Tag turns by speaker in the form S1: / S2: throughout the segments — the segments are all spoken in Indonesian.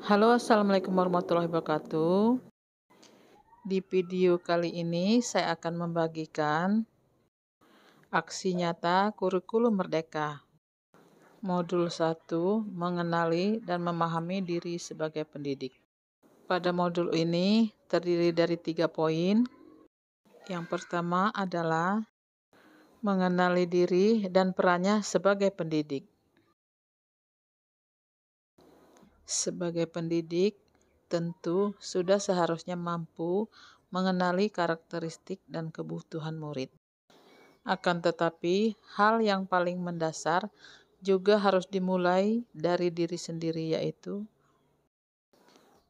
S1: Halo assalamualaikum warahmatullahi wabarakatuh Di video kali ini saya akan membagikan Aksi nyata kurikulum merdeka Modul 1 mengenali dan memahami diri sebagai pendidik Pada modul ini terdiri dari tiga poin Yang pertama adalah mengenali diri dan perannya sebagai pendidik Sebagai pendidik, tentu sudah seharusnya mampu mengenali karakteristik dan kebutuhan murid. Akan tetapi, hal yang paling mendasar juga harus dimulai dari diri sendiri, yaitu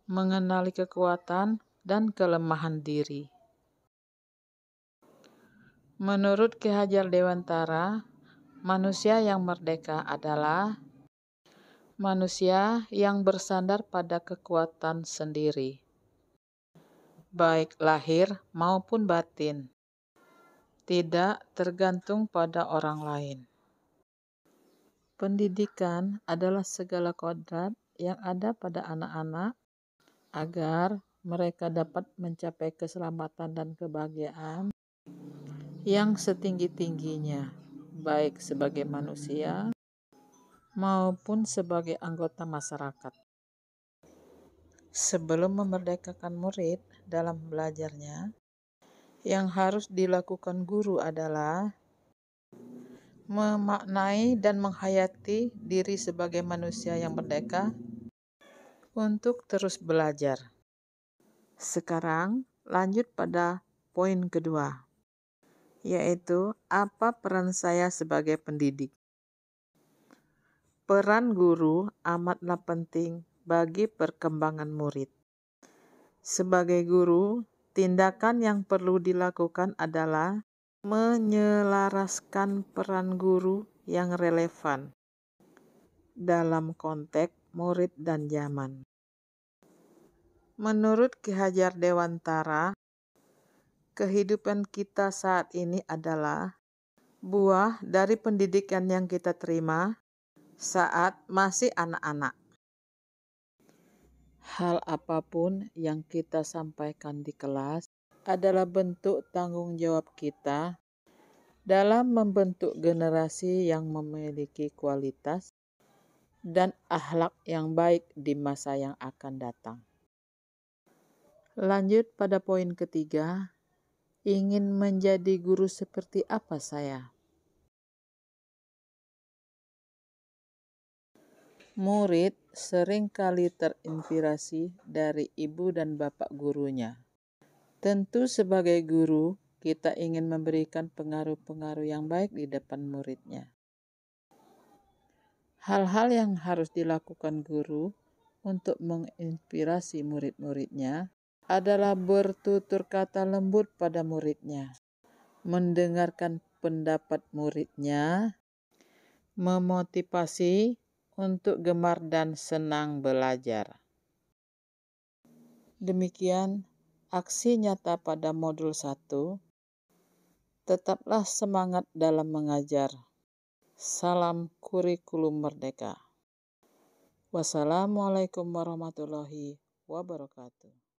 S1: mengenali kekuatan dan kelemahan diri. Menurut Ki Hajar Dewantara, manusia yang merdeka adalah manusia yang bersandar pada kekuatan sendiri, baik lahir maupun batin, tidak tergantung pada orang lain. Pendidikan adalah segala kodrat yang ada pada anak-anak agar mereka dapat mencapai keselamatan dan kebahagiaan yang setinggi-tingginya, baik sebagai manusia maupun sebagai anggota masyarakat. Sebelum memerdekakan murid dalam belajarnya, yang harus dilakukan guru adalah memaknai dan menghayati diri sebagai manusia yang merdeka untuk terus belajar. Sekarang lanjut pada poin kedua, yaitu apa peran saya sebagai pendidik. Peran guru amatlah penting bagi perkembangan murid. Sebagai guru, tindakan yang perlu dilakukan adalah menyelaraskan peran guru yang relevan dalam konteks murid dan zaman. Menurut Ki Hajar Dewantara, kehidupan kita saat ini adalah buah dari pendidikan yang kita terima saat masih anak-anak. Hal apapun yang kita sampaikan di kelas adalah bentuk tanggung jawab kita dalam membentuk generasi yang memiliki kualitas dan akhlak yang baik di masa yang akan datang. Lanjut pada poin ketiga, ingin menjadi guru seperti apa saya? Murid seringkali terinspirasi dari ibu dan bapak gurunya. Tentu sebagai guru, kita ingin memberikan pengaruh-pengaruh yang baik di depan muridnya. Hal-hal yang harus dilakukan guru untuk menginspirasi murid-muridnya adalah bertutur kata lembut pada muridnya, mendengarkan pendapat muridnya, memotivasi untuk gemar dan senang belajar. Demikian aksi nyata pada modul 1. Tetaplah semangat dalam mengajar. Salam kurikulum merdeka. Wassalamualaikum warahmatullahi wabarakatuh.